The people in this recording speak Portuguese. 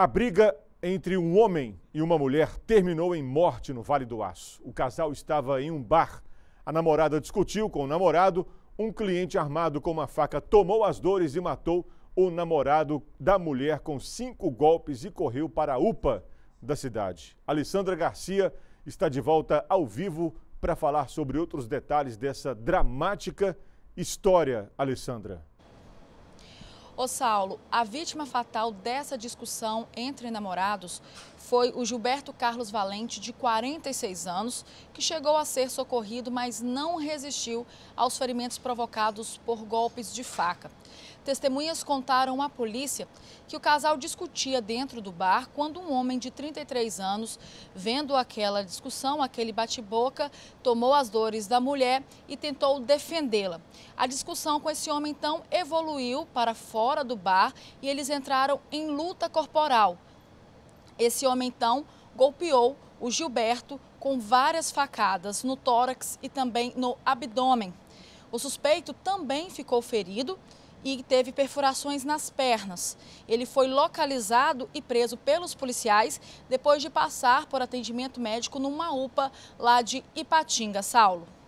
A briga entre um homem e uma mulher terminou em morte no Vale do Aço. O casal estava em um bar. A namorada discutiu com o namorado. Um cliente armado com uma faca tomou as dores e matou o namorado da mulher com cinco golpes e correu para a UPA da cidade. Alessandra Garcia está de volta ao vivo para falar sobre outros detalhes dessa dramática história, Alessandra. Ô Saulo, a vítima fatal dessa discussão entre namorados foi o Gilberto Carlos Valente, de 46 anos, que chegou a ser socorrido, mas não resistiu aos ferimentos provocados por golpes de faca. Testemunhas contaram à polícia que o casal discutia dentro do bar quando um homem de 33 anos, vendo aquela discussão, aquele bate-boca, tomou as dores da mulher e tentou defendê-la. A discussão com esse homem então evoluiu para fora do bar e eles entraram em luta corporal. Esse homem então golpeou o Gilberto com várias facadas no tórax e também no abdômen. O suspeito também ficou ferido e teve perfurações nas pernas. Ele foi localizado e preso pelos policiais depois de passar por atendimento médico numa UPA lá de Ipatinga, Saulo.